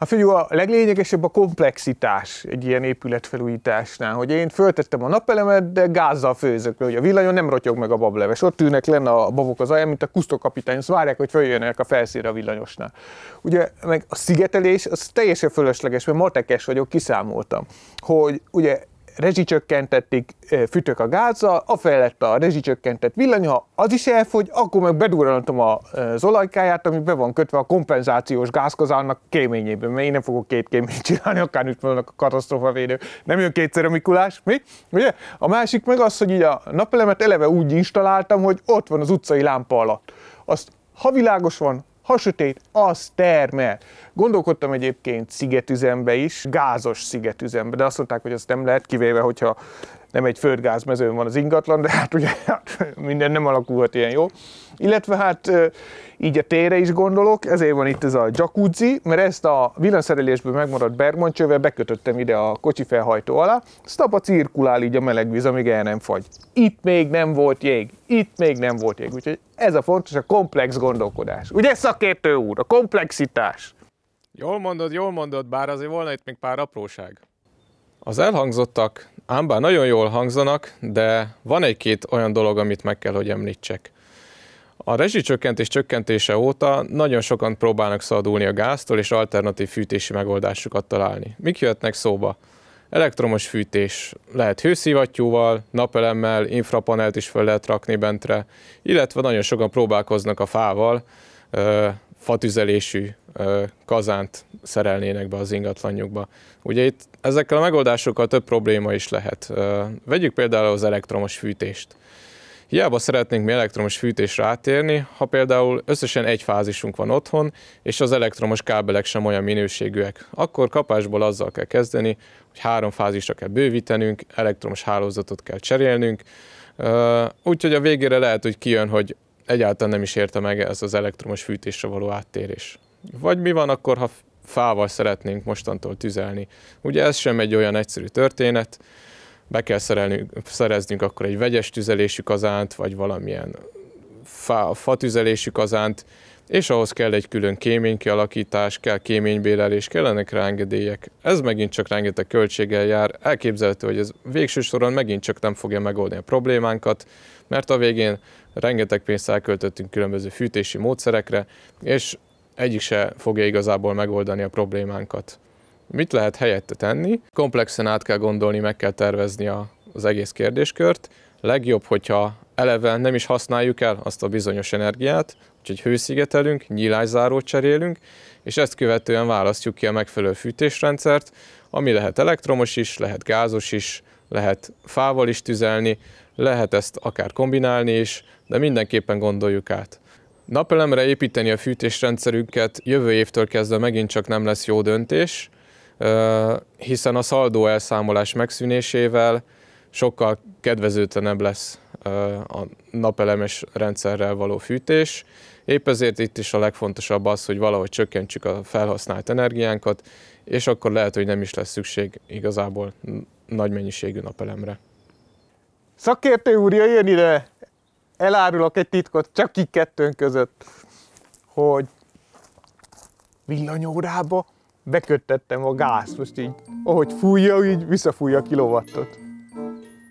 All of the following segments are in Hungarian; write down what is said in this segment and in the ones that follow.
Hát figyelj, a leglényegesebb a komplexitás egy ilyen épületfelújításnál, hogy én föltettem a napelemet, de gázzal főzök, hogy a villanyon nem rotyog meg a bableves. Ott ülnek lenne a babok az aján, mint a kusztokapitány, azt várják, hogy följönnek a felszínre a villanyosnál. Ugye meg a szigetelés az teljesen fölösleges, mert matekes vagyok, kiszámoltam, hogy ugye rezsicsökkentették, fütök a gázzal, a felett a rezsicsökkentett villany, ha az is elfogy, akkor meg bedurrantom az olajkáját, ami be van kötve a kompenzációs gázkazának kéményében, mert én nem fogok két kéményt csinálni, akár is vannak a katasztrófa védő. Nem jön kétszer a Mikulás, mi? Ugye? A másik meg az, hogy így a napelemet eleve úgy installáltam, hogy ott van az utcai lámpa alatt. Azt ha világos van, hasütét, az termel. Gondolkodtam egyébként szigetüzembe is, gázos szigetüzembe, de azt mondták, hogy azt nem lehet, kivéve, hogyha nem egy földgázmezőn van az ingatlan, de hát ugye hát minden nem alakulhat ilyen jó. Illetve hát így a tére is gondolok, ezért van itt ez a jacuzzi, mert ezt a villanszerelésből megmaradt Bergman csővel bekötöttem ide a kocsi felhajtó alá, sztapa cirkulál így a meleg víz, amíg el nem fagy. Itt még nem volt jég, itt még nem volt jég, úgyhogy ez a fontos, a komplex gondolkodás. Ugye szakértő úr, a komplexitás. Jól mondod, jól mondod, bár azért volna itt még pár apróság. Az elhangzottak Ám bár nagyon jól hangzanak, de van egy-két olyan dolog, amit meg kell, hogy említsek. A rezsicsökkentés csökkentése óta nagyon sokan próbálnak szabadulni a gáztól és alternatív fűtési megoldásokat találni. Mik jöhetnek szóba? Elektromos fűtés, lehet hőszivattyúval, napelemmel, infrapanelt is fel lehet rakni bentre, illetve nagyon sokan próbálkoznak a fával, fatüzelésű kazánt szerelnének be az ingatlanjukba. Ugye itt ezekkel a megoldásokkal több probléma is lehet. Vegyük például az elektromos fűtést. Hiába szeretnénk mi elektromos fűtésre átérni, ha például összesen egy fázisunk van otthon, és az elektromos kábelek sem olyan minőségűek, akkor kapásból azzal kell kezdeni, hogy három fázisra kell bővítenünk, elektromos hálózatot kell cserélnünk, úgyhogy a végére lehet, hogy kijön, hogy egyáltalán nem is érte meg ez az elektromos fűtésre való áttérés. Vagy mi van akkor, ha fával szeretnénk mostantól tüzelni? Ugye ez sem egy olyan egyszerű történet, be kell szereznünk akkor egy vegyes tüzelésű kazánt, vagy valamilyen fa, fatüzelésük azánt, és ahhoz kell egy külön kéménykialakítás, kell kéménybélelés, kellenek rángedélyek. Ez megint csak rengeteg költséggel jár, elképzelhető, hogy ez végső soron megint csak nem fogja megoldni a problémánkat, mert a végén rengeteg pénzt elköltöttünk különböző fűtési módszerekre, és egyik se fogja igazából megoldani a problémánkat. Mit lehet helyette tenni? Komplexen át kell gondolni, meg kell tervezni az egész kérdéskört. Legjobb, hogyha eleve nem is használjuk el azt a bizonyos energiát, úgyhogy hőszigetelünk, nyílászárót cserélünk, és ezt követően választjuk ki a megfelelő fűtésrendszert, ami lehet elektromos is, lehet gázos is, lehet fával is tüzelni, lehet ezt akár kombinálni is, de mindenképpen gondoljuk át. Napelemre építeni a fűtésrendszerünket jövő évtől kezdve megint csak nem lesz jó döntés, hiszen a szaldó elszámolás megszűnésével sokkal kedvezőtlenebb lesz a napelemes rendszerrel való fűtés. Épp ezért itt is a legfontosabb az, hogy valahogy csökkentsük a felhasznált energiánkat, és akkor lehet, hogy nem is lesz szükség igazából nagy mennyiségű napelemre. Szakértő úr, jöjjön ide! Elárulok egy titkot, csak így kettőnk között, hogy villanyórába beköttettem a gáz, most így, ahogy fújja, így visszafújja a kilovattot.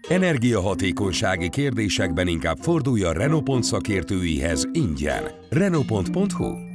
Energiahatékonysági kérdésekben inkább fordulj a Renopont szakértőihez ingyen. renopont.hu